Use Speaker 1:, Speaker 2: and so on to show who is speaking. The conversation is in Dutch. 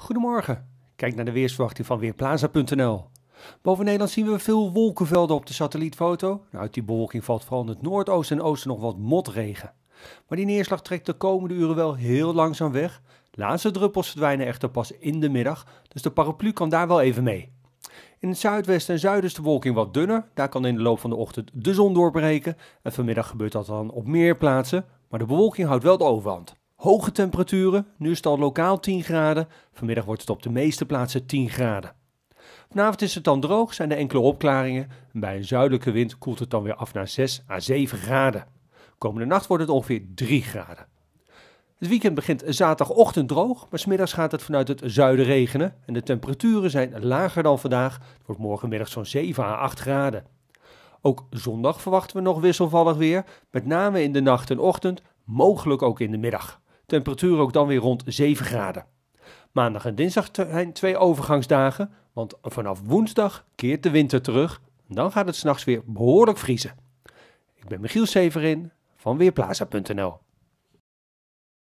Speaker 1: Goedemorgen. Kijk naar de weersverwachting van Weerplaza.nl. Boven Nederland zien we veel wolkenvelden op de satellietfoto. Nou, uit die bewolking valt vooral in het noordoosten en oosten nog wat motregen. Maar die neerslag trekt de komende uren wel heel langzaam weg. Laatste druppels verdwijnen echter pas in de middag, dus de paraplu kan daar wel even mee. In het zuidwesten en zuiden is de wolking wat dunner. Daar kan in de loop van de ochtend de zon doorbreken. En vanmiddag gebeurt dat dan op meer plaatsen. Maar de bewolking houdt wel de overhand. Hoge temperaturen, nu is het al lokaal 10 graden, vanmiddag wordt het op de meeste plaatsen 10 graden. Vanavond is het dan droog, zijn er enkele opklaringen. bij een zuidelijke wind koelt het dan weer af naar 6 à 7 graden. Komende nacht wordt het ongeveer 3 graden. Het weekend begint zaterdagochtend droog, maar smiddags gaat het vanuit het zuiden regenen. En de temperaturen zijn lager dan vandaag. Het wordt morgenmiddag zo'n 7 à 8 graden. Ook zondag verwachten we nog wisselvallig weer, met name in de nacht en ochtend, mogelijk ook in de middag. Temperatuur ook dan weer rond 7 graden. Maandag en dinsdag zijn twee overgangsdagen, want vanaf woensdag keert de winter terug. En dan gaat het s'nachts weer behoorlijk vriezen. Ik ben Michiel Severin van Weerplaza.nl